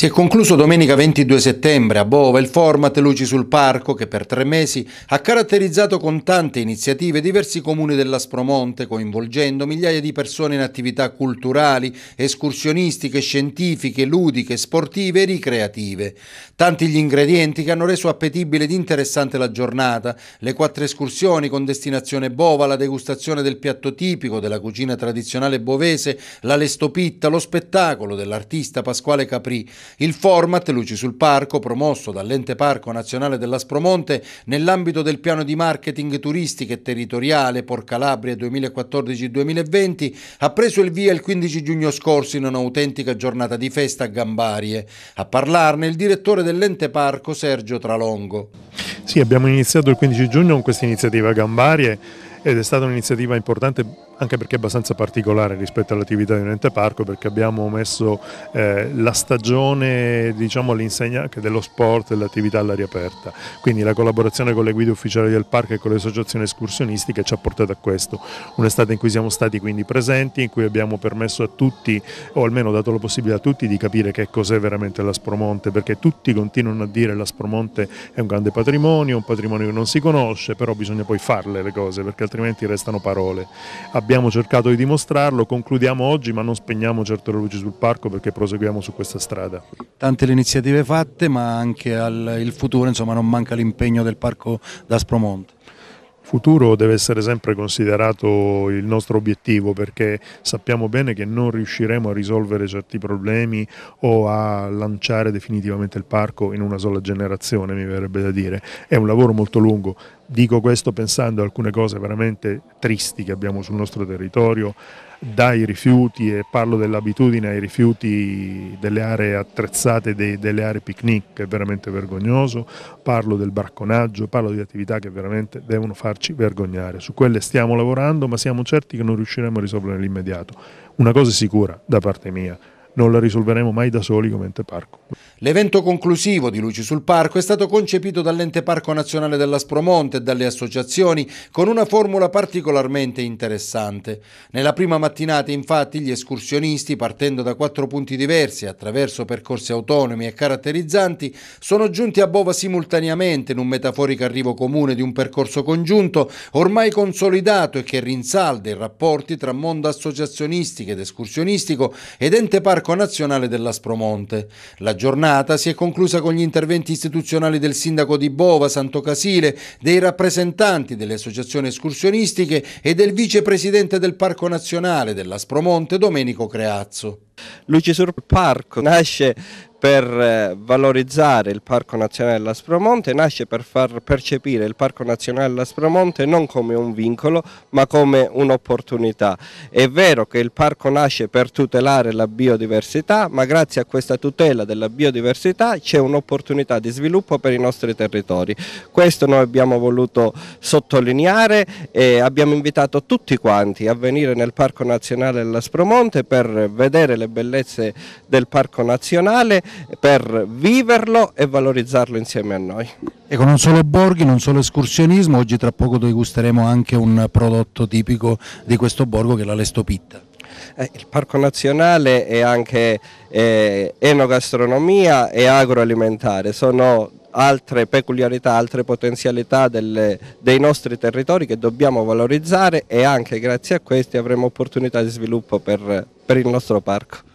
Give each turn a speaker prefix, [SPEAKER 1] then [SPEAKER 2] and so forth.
[SPEAKER 1] Si è concluso domenica 22 settembre a Bova il format Luci sul Parco che per tre mesi ha caratterizzato con tante iniziative diversi comuni dell'Aspromonte coinvolgendo migliaia di persone in attività culturali, escursionistiche, scientifiche, ludiche, sportive e ricreative. Tanti gli ingredienti che hanno reso appetibile ed interessante la giornata, le quattro escursioni con destinazione Bova, la degustazione del piatto tipico della cucina tradizionale bovese, la lestopitta, lo spettacolo dell'artista Pasquale Capri il format Luci sul Parco, promosso dall'ente Parco Nazionale dell'Aspromonte nell'ambito del piano di marketing turistico e territoriale Por Calabria 2014-2020, ha preso il via il 15 giugno scorso in un'autentica giornata di festa a Gambarie. A parlarne il direttore dell'ente Parco Sergio Tralongo.
[SPEAKER 2] Sì, abbiamo iniziato il 15 giugno con questa iniziativa a Gambarie ed è stata un'iniziativa importante anche perché è abbastanza particolare rispetto all'attività di un ente parco perché abbiamo messo eh, la stagione diciamo, all'insegna anche dello sport e dell'attività all'aria aperta, quindi la collaborazione con le guide ufficiali del parco e con le associazioni escursionistiche ci ha portato a questo, un'estate in cui siamo stati quindi presenti, in cui abbiamo permesso a tutti o almeno dato la possibilità a tutti di capire che cos'è veramente l'Aspromonte perché tutti continuano a dire l'Aspromonte è un grande patrimonio, un patrimonio che non si conosce, però bisogna poi farle le cose perché altrimenti restano parole abbiamo cercato di dimostrarlo, concludiamo oggi ma non spegniamo certo le luci sul parco perché proseguiamo su questa strada.
[SPEAKER 1] Tante le iniziative fatte ma anche al, il futuro, insomma non manca l'impegno del parco
[SPEAKER 2] d'Aspromonte Il futuro deve essere sempre considerato il nostro obiettivo perché sappiamo bene che non riusciremo a risolvere certi problemi o a lanciare definitivamente il parco in una sola generazione, mi verrebbe da dire. È un lavoro molto lungo, Dico questo pensando a alcune cose veramente tristi che abbiamo sul nostro territorio, dai rifiuti e parlo dell'abitudine ai rifiuti delle aree attrezzate, dei, delle aree picnic che è veramente vergognoso, parlo del barconaggio, parlo di attività che veramente devono farci vergognare. Su quelle stiamo lavorando ma siamo certi che non riusciremo a risolvere nell'immediato. Una cosa è sicura da parte mia, non la risolveremo mai da soli come ente parco.
[SPEAKER 1] L'evento conclusivo di Luci sul Parco è stato concepito dall'ente Parco Nazionale dell'Aspromonte e dalle associazioni con una formula particolarmente interessante. Nella prima mattinata infatti gli escursionisti, partendo da quattro punti diversi attraverso percorsi autonomi e caratterizzanti, sono giunti a Bova simultaneamente in un metaforico arrivo comune di un percorso congiunto ormai consolidato e che rinsalda i rapporti tra mondo associazionistico ed escursionistico ed ente Parco Nazionale dell'Aspromonte. La giornata giornata si è conclusa con gli interventi istituzionali del sindaco di Bova, Santo Casile, dei rappresentanti delle associazioni escursionistiche e del vicepresidente del Parco Nazionale
[SPEAKER 3] dell'Aspromonte, Domenico Creazzo. Lucisur Parco nasce per eh, valorizzare il Parco Nazionale dell'Aspromonte, nasce per far percepire il Parco Nazionale dell'Aspromonte non come un vincolo ma come un'opportunità. È vero che il parco nasce per tutelare la biodiversità ma grazie a questa tutela della biodiversità c'è un'opportunità di sviluppo per i nostri territori. Questo noi abbiamo voluto sottolineare e abbiamo invitato tutti quanti a venire nel Parco Nazionale dell'Aspromonte per vedere le bellezze del Parco Nazionale per viverlo e valorizzarlo insieme a noi. Ecco, non
[SPEAKER 1] solo borghi, non solo escursionismo, oggi tra poco degusteremo anche un prodotto tipico di questo borgo che è la Lestopitta.
[SPEAKER 3] Eh, il Parco Nazionale è anche eh, enogastronomia e agroalimentare, sono altre peculiarità, altre potenzialità delle, dei nostri territori che dobbiamo valorizzare e anche grazie a questi avremo opportunità di sviluppo per, per il nostro parco.